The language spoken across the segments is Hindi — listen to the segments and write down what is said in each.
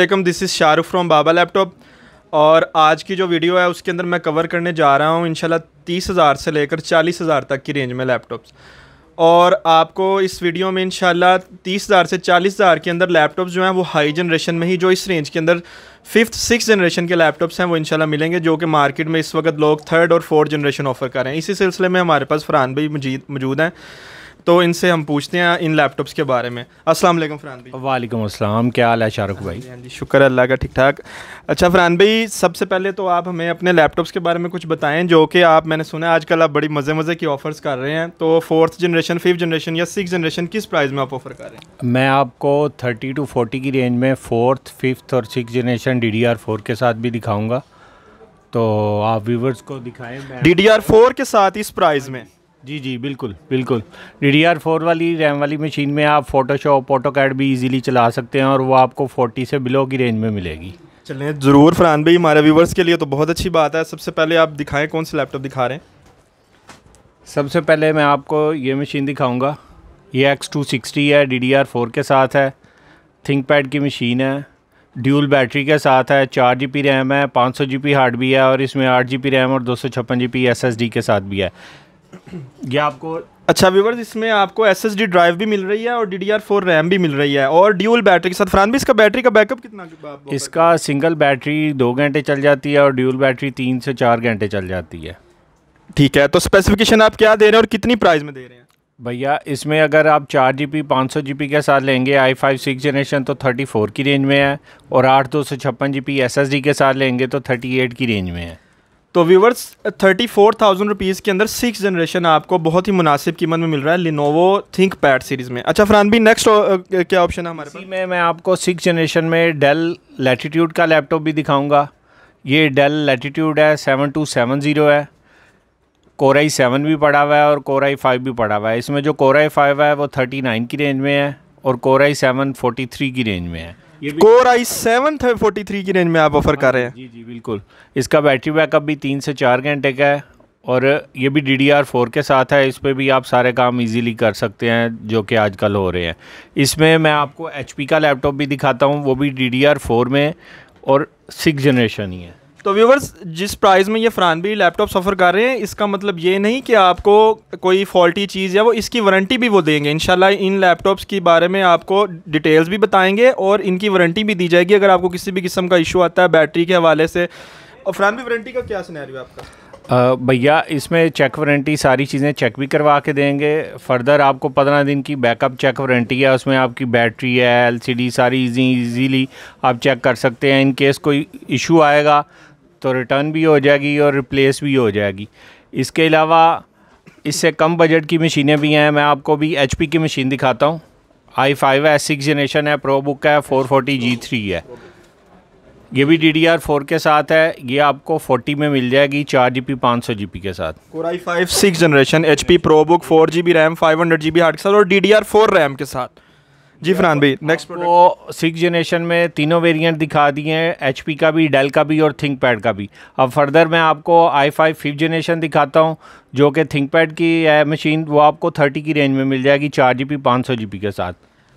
अल्लाम this is Shahrukh from Baba laptop और आज की जो वीडियो है उसके अंदर मैं कवर करने जा रहा हूँ इन तीस हज़ार से लेकर चालीस हज़ार तक की रेंज में लैपटॉप्स और आपको इस वीडियो में इनशाला तीस हज़ार से चालीस हज़ार के अंदर लैपटॉप्स जो हैं वो हाई जनरेशन में ही जो इस रेंज के अंदर फिफ्थ सिक्स जनरेशन के लैपटॉप्स हैं वो इनशाला मिलेंगे जो कि मार्केट में इस वक्त लोग थर्ड और फोर्थ जनरेशन ऑफर कर रहे हैं इसी सिलसिले में हमारे पास फरहान भाई मजीद मौजूद हैं तो इनसे हम पूछते हैं इन लैपटॉप्स के बारे में अस्सलाम वालेकुम फरहान भाई वालेकुम अस्सलाम क्या हाल है शाहरुख भाई हाँ जी हाँ शुक्र अल्लाह का ठीक ठाक अच्छा फरहान भाई सबसे पहले तो आप हमें अपने लैपटॉप्स के बारे में कुछ बताएं जो कि आप मैंने सुना है आजकल आप बड़ी मज़े मज़े की ऑफ़र्स कर रहे हैं तो फोर्थ जनरेशन फिफ्थ जनरेशन या सिक्स जनरेशन किस प्राइस में आप ऑफ़र कर रहे हैं मैं आपको थर्टी टू फोर्टी की रेंज में फोर्थ फिफ्थ और सिक्स जनरेशन डी डी के साथ भी दिखाऊँगा तो आप व्यूवर्स को दिखाएँ डी के साथ इस प्राइज़ में जी जी बिल्कुल बिल्कुल डी डी आर फोर वाली रैम वाली मशीन में आप फोटोशॉप ऑटो कैड भी इजीली चला सकते हैं और वो आपको फोर्टी से बिलो की रेंज में मिलेगी चलिए ज़रूर फरहान भाई हमारे व्यूवर्स के लिए तो बहुत अच्छी बात है सबसे पहले आप दिखाएं कौन सी लैपटॉप दिखा रहे हैं सबसे पहले मैं आपको ये मशीन दिखाऊँगा ये एक्स टू सिक्सटी है डी डी आर फोर के साथ है थिंक पैड की मशीन है ड्यूल बैटरी के साथ है चार जी रैम है पाँच सौ जी हार्ड भी है और इसमें आठ जी रैम और दो सौ छप्पन जी एस एस डी के साथ भी है ये आपको अच्छा व्यूवर्स इसमें आपको एस एस डी ड्राइव भी मिल रही है और D D R four RAM भी मिल रही है और ड्यूल बैटरी के साथ फ्रांस भी इसका बैटरी का बैकअप कितना इसका सिंगल बैटरी दो घंटे चल जाती है और ड्यूल बैटरी तीन से चार घंटे चल जाती है ठीक है तो स्पेसिफिकेशन आप क्या दे रहे हैं और कितनी प्राइस में दे रहे हैं भैया इसमें अगर आप चार जी बी पाँच सौ जी बी के साथ लेंगे आई फाइव सिक्स जनरेशन तो थर्टी फोर की रेंज में है और आठ दो सौ छप्पन G B S S D के साथ लेंगे तो थर्टी एट की रेंज में है तो viewers thirty four thousand rupees के अंदर सिक्स जनरेशन आपको बहुत ही मुनासिब कीमत में मिल रहा है लिनोवो थिंक पैड सीरीज़ में अच्छा फरहान भी नेक्स्ट क्या ऑप्शन है हमारे पास में मैं आपको सिक्स जनरेशन में डेल लेटीट्यूड का लैपटॉप भी दिखाऊंगा ये डेल लेटीट्यूड है सेवन टू सेवन ज़ीरो है कोराई सेवन भी पड़ा हुआ है और कोराई फाइव भी पड़ा हुआ है इसमें जो कोराई फाइव है वो थर्टी नाइन की रेंज में है और कोराई सेवन फोर्टी थ्री की रेंज में है core I seven forty three की रेंज में आप ऑफर हाँ कर रहे हैं जी जी बिल्कुल इसका बैटरी बैकअप भी तीन से चार घंटे का है और ये भी डी डी आर फोर के साथ है इस पर भी आप सारे काम इजीली कर सकते हैं जो कि आजकल हो रहे हैं इसमें मैं आपको एच पी का लैपटॉप भी दिखाता हूँ वो भी डी डी आर फोर में और सिक्स जनरेशन ही है तो व्यूवर्स जिस प्राइस में ये फ्रानबी लैपटॉप सफ़र कर रहे हैं इसका मतलब ये नहीं कि आपको कोई फॉल्टी चीज़ या वो इसकी वारंटी भी वो देंगे इन इन लैपटॉप्स के बारे में आपको डिटेल्स भी बताएंगे और इनकी वारंटी भी दी जाएगी अगर आपको किसी भी किस्म का इशू आता है बैटरी के हवाले से और फ्रानबी वारंटी का क्या सुनहरी है आपका भैया इसमें चेक वारंटी सारी चीज़ें चेक भी करवा के देंगे फर्दर आपको पंद्रह दिन की बैकअप चेक वारंटी है उसमें आपकी बैटरी है एलसीडी सारी इजी इजीली आप चेक कर सकते हैं इन केस कोई इशू आएगा तो रिटर्न भी हो जाएगी और रिप्लेस भी हो जाएगी इसके अलावा इससे कम बजट की मशीनें भी हैं मैं आपको भी एच की मशीन दिखाता हूँ आई फाइव है सिक्स जनरेशन है प्रो बुक है फोर फोर्टी जी थ्री है ये भी डी डी आर फोर के साथ है ये आपको फोर्टी में मिल जाएगी चार जी पी पाँच सौ जी पी के साथ I five six generation H P ProBook four G B RAM five hundred G B hard के साथ और D D R four RAM के साथ जी फरहान भाई नेक्स्ट वो सिक्स जनरेशन में तीनों वेरिएंट दिखा दिए हैं एच का भी डेल का भी और थिंक पैड का भी अब फर्दर मैं आपको आई फाइव फिफ्थ जनरेशन दिखाता हूँ जो कि थिंक पैड की है मशीन वो आपको थर्टी की रेंज में मिल जाएगी चार जी बी पाँच सौ जी बी के साथ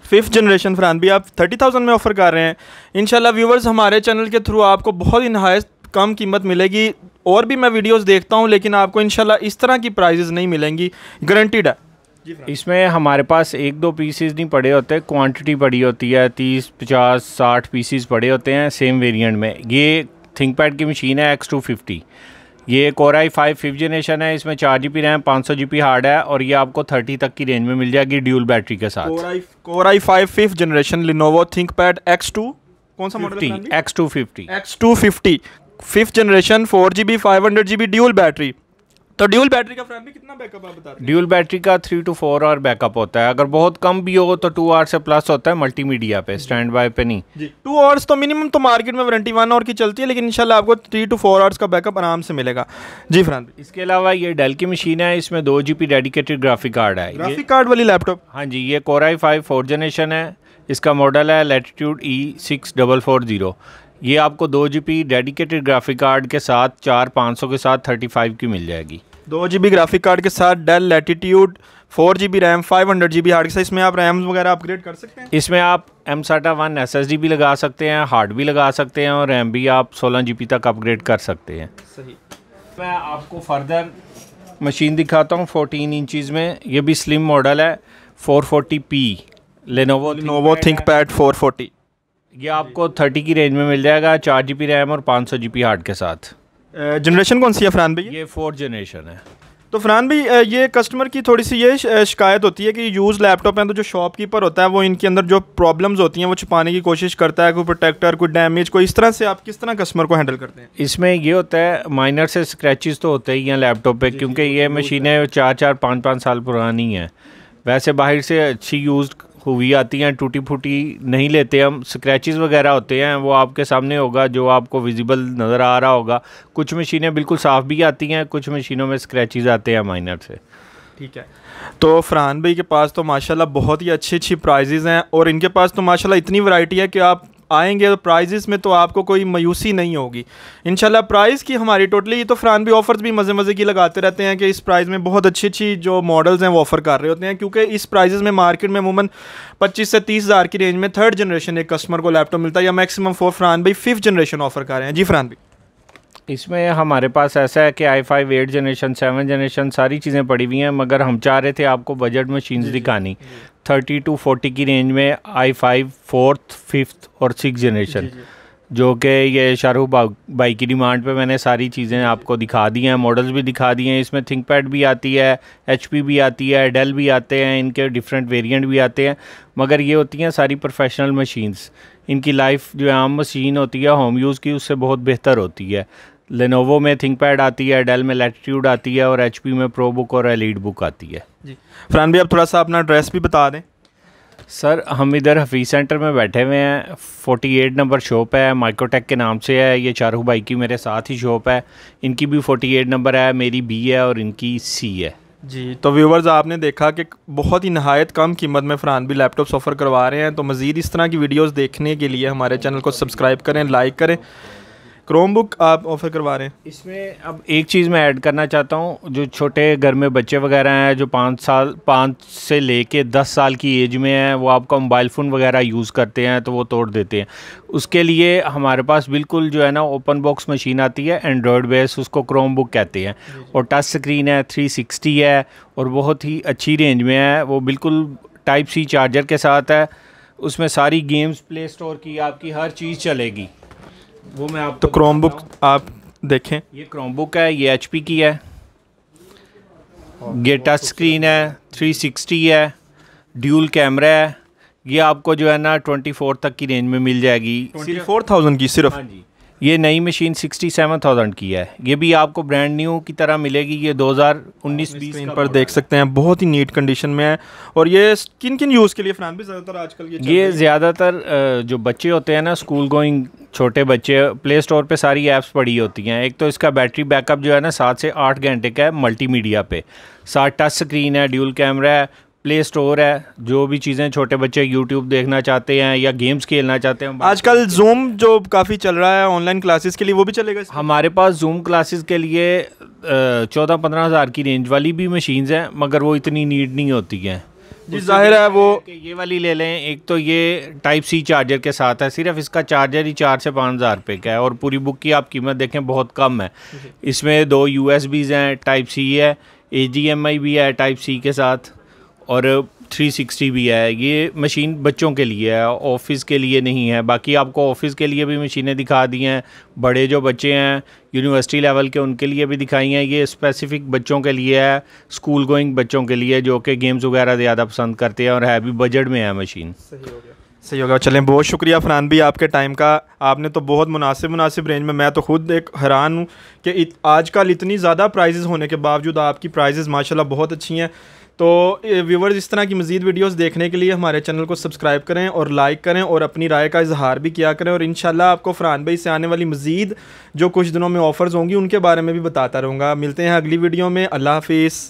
फिफ्थ जनरेशन फरहान भी आप थर्टी थाउजेंड में ऑफ़र कर रहे हैं इन व्यूवर्स हमारे चैनल के थ्रू आपको बहुत ही नहायत कम कीमत मिलेगी और भी मैं वीडियोज़ देखता हूँ लेकिन आपको इनशाला इस तरह की प्राइजेज़ नहीं मिलेंगी गारंटीड है इसमें हमारे पास एक दो पीसीज नहीं पड़े होते क्वांटिटी पड़ी होती है तीस पचास साठ पीसीज पड़े होते हैं सेम वेरिएंट में ये थिंक पैड की मशीन है एक्स टू फिफ्टी ये कोराई फाइव फिफ्थ जनरेशन है इसमें चार जी बी रैम पाँच सौ जी बी हार्ड है और ये आपको थर्टी तक की रेंज में मिल जाएगी ड्यूल बैटरी के साथ core i five fifth generation Lenovo ThinkPad X two कौन सा model X two fifty X two fifty fifth generation four G B five hundred G B dual battery तो ड्यूल बैटरी का फ्रेम भी कितना बैकअप आप बता रहे ड्यूल बैटरी का three to four hour backup होता है अगर बहुत कम भी हो तो टू आवर से प्लस होता है मल्टीमीडिया पे स्टैंड बाय पे नहीं जी टू आवर्स तो मिनिमम तो मार्केट में वारंटी वन आवर की चलती है लेकिन इनशाला आपको थ्री टू फोर आवर्स का बैकअप आराम से मिलेगा जी फरहान इसके अलावा ये डेल की मशीन है इसमें दो जी डेडिकेटेड ग्राफिक कार्ड है ग्राफिक कार्ड वाली लैपटॉप हाँ जी ये कोराई फाइव फोर जनरेशन है इसका मॉडल है Latitude E six double four zero ये आपको दो जी डेडिकेटेड ग्राफिक कार्ड के साथ चार पाँच सौ के साथ थर्टी फाइव की मिल जाएगी दो जी बी ग्राफिक कार्ड के साथ Dell Latitude four G B RAM five hundred G B hard के साथ इसमें आप रैम वगैरह अपग्रेड कर सकते हैं इसमें आप एम साटा वन एस एस डी भी लगा सकते हैं हार्ड भी लगा सकते हैं और रैम भी आप सोलह जी बी तक अपग्रेड कर सकते हैं सही मैं आपको फर्दर मशीन दिखाता हूँ फोर्टीन इंचज़ में ये भी स्लिम मॉडल है four forty P Lenovo Lenovo ThinkPad four forty ये आपको थर्टी की रेंज में मिल जाएगा चार जी बी रैम और पाँच सौ जी बी हार्ड के साथ जनरेशन कौन सी है फरहान भाई ये फोर्थ जनरेशन है तो फरहान भाई ये कस्टमर की थोड़ी सी ये शिकायत होती है कि यूज़ लैपटॉप हैं तो जो शॉपकीपर होता है वो इनके अंदर जो प्रॉब्लम्स होती हैं वो छुपाने की कोशिश करता है कोई प्रोटेक्टर कोई डैमेज कोई इस तरह से आप किस तरह कस्टमर को हैंडल करते हैं इसमें ये होता है माइनर से स्क्रैचेस तो होते ही हैं लैपटॉप पे क्योंकि ये तो मशीनें चार चार पाँच पाँच साल पुरानी हैं वैसे बाहर से अच्छी यूज़ हुई आती हैं टूटी फूटी नहीं लेते हम स्क्रैचेस वगैरह होते हैं वो आपके सामने होगा जो आपको विजिबल नज़र आ रहा होगा कुछ मशीनें बिल्कुल साफ़ भी आती हैं कुछ मशीनों में स्क्रैचेस आते हैं माइनर से ठीक है तो फरहान भाई के पास तो माशाल्लाह बहुत ही अच्छी अच्छी प्राइजेज़ हैं और इनके पास तो माशाल्लाह इतनी वैरायटी है कि आप आएंगे और प्राइजेस में तो आपको कोई मायूसी नहीं होगी इनशाला प्राइस की हमारी टोटली ये तो फ्रान भी ऑफर्स भी मज़े मज़े की लगाते रहते हैं कि इस प्राइस में बहुत अच्छी अच्छी जो मॉडल्स हैं वो ऑफ़र कर रहे होते हैं क्योंकि इस प्राइजेस में मार्केट में अमूमन पच्चीस से तीस हज़ार की रेंज में थर्ड जनरेशन एक कस्टमर को लैपटॉप मिलता है या मैक्सिमम फोर फ्रान भाई फिफ्थ जनरेशन ऑफर कर रहे हैं जी फ्रान भी इसमें हमारे पास ऐसा है कि I five eight generation seven generation सारी चीज़ें पड़ी हुई हैं मगर हम चाह रहे थे आपको बजट मशीन्स दिखानी थर्टी टू फोर्टी की रेंज में आई फाइव फोर्थ फिफ्थ और सिक्स जनरेशन जो कि ये शाहरुख भाई की डिमांड पे मैंने सारी चीज़ें आपको दिखा दी हैं मॉडल्स भी दिखा दिए हैं इसमें थिंक पैड भी आती है एच भी आती है डेल भी आते हैं इनके डिफरेंट वेरिएंट भी आते हैं मगर ये होती हैं सारी प्रोफेशनल मशीन्स इनकी लाइफ जो आम मशीन होती है होम यूज़ की उससे बहुत बेहतर होती है लेनोवो में थिंक पैड आती है डेल में लैटिट्यूड आती है और एच में प्रो बुक और एलिड बुक आती है जी फरहान भाई आप थोड़ा सा अपना एड्रेस भी बता दें सर हम इधर हफीज़ सेंटर में बैठे हुए हैं 48 नंबर शॉप है माइक्रोटेक के नाम से है ये चारू भाई की मेरे साथ ही शॉप है इनकी भी 48 नंबर है मेरी बी है और इनकी सी है जी तो व्यूवर्स आपने देखा कि बहुत ही नहायत कम कीमत में फ़रहान भी लैपटॉप सफ़र करवा रहे हैं तो मज़ीद इस तरह की वीडियोज़ देखने के लिए हमारे चैनल को सब्सक्राइब करें लाइक करें क्रोम बुक आप ऑफ़र करवा रहे हैं इसमें अब एक चीज़ मैं ऐड करना चाहता हूँ जो छोटे घर में बच्चे वगैरह हैं जो पाँच साल पाँच से लेके दस साल की एज में हैं वो आपका मोबाइल फ़ोन वगैरह यूज़ करते हैं तो वो तोड़ देते हैं उसके लिए हमारे पास बिल्कुल जो है ना ओपन बॉक्स मशीन आती है एंड्रॉयड बेस उसको क्रोम बुक कहते हैं और टच स्क्रीन है थ्री सिक्सटी है और बहुत ही अच्छी रेंज में है वो बिल्कुल टाइप सी चार्जर के साथ है उसमें सारी गेम्स प्ले स्टोर की आपकी हर चीज़ चलेगी वो मैं आप तो क्रोम बुक आप देखें ये क्रोम बुक है ये एच की है ये टच स्क्रीन है 360 है ड्यूल कैमरा है ये आपको जो है ना 24 तक की रेंज में मिल जाएगी 24,000 की सिर्फ हाँ जी ये नई मशीन सिक्सटी सेवन थाउजेंड की है ये भी आपको ब्रांड न्यू की तरह मिलेगी ये दो हज़ार उन्नीस हाँ, बीस पर देख सकते हैं बहुत ही नीट कंडीशन में है और ये किन किन यूज़ के लिए फ्रांस भी ज़्यादातर आजकल ये ये ज़्यादातर जो बच्चे होते हैं ना स्कूल गोइंग छोटे बच्चे प्ले स्टोर पर सारी ऐप्स पड़ी होती हैं एक तो इसका बैटरी बैकअप जो है ना सात से आठ घंटे का है मीडिया पे सात टच स्क्रीन है ड्यूल कैमरा है प्ले स्टोर है जो भी चीज़ें छोटे बच्चे यूट्यूब देखना चाहते हैं या गेम्स खेलना चाहते हैं आजकल जूम जो काफ़ी चल रहा है ऑनलाइन क्लासेस के लिए वो भी चलेगा हमारे पास जूम क्लासेस के लिए चौदह पंद्रह हज़ार की रेंज वाली भी मशीन्स हैं मगर वो इतनी नीड नहीं होती हैं जी जाहिर है वो ये वाली ले लें एक तो ये टाइप सी चार्जर के साथ है सिर्फ इसका चार्जर ही चार से पाँच हज़ार रुपये का है और पूरी बुक की आप कीमत देखें बहुत कम है इसमें दो यू हैं टाइप सी है ए भी है टाइप सी के साथ और 360 भी है ये मशीन बच्चों के लिए है ऑफिस के लिए नहीं है बाकी आपको ऑफिस के लिए भी मशीनें दिखा दी हैं बड़े जो बच्चे हैं यूनिवर्सिटी लेवल के उनके लिए भी दिखाई हैं ये स्पेसिफिक बच्चों के लिए है स्कूल गोइंग बच्चों के लिए जो कि गेम्स वगैरह ज़्यादा पसंद करते हैं और है भी बजट में है मशीन सही हो गया सही होगा चलें बहुत शुक्रिया फरहान भी आपके टाइम का आपने तो बहुत मुनासिब मुनासिब रेंज में मैं तो ख़ुद एक हैरान हूँ कि आज आजकल इतनी ज़्यादा प्राइजेज़ होने के बावजूद आपकी प्राइजेज़ माशाल्लाह बहुत अच्छी हैं तो व्यूवर्स इस तरह की मज़ीद वीडियोस देखने के लिए हमारे चैनल को सब्सक्राइब करें और लाइक करें और अपनी राय का इजहार भी किया करें और इन आपको फ़रहान भाई से आने वाली मज़ीद जो कुछ दिनों में ऑफ़र्स होंगी उनके बारे में भी बताता रहूँगा मिलते हैं अगली वीडियो में अल्लाह हाफिज़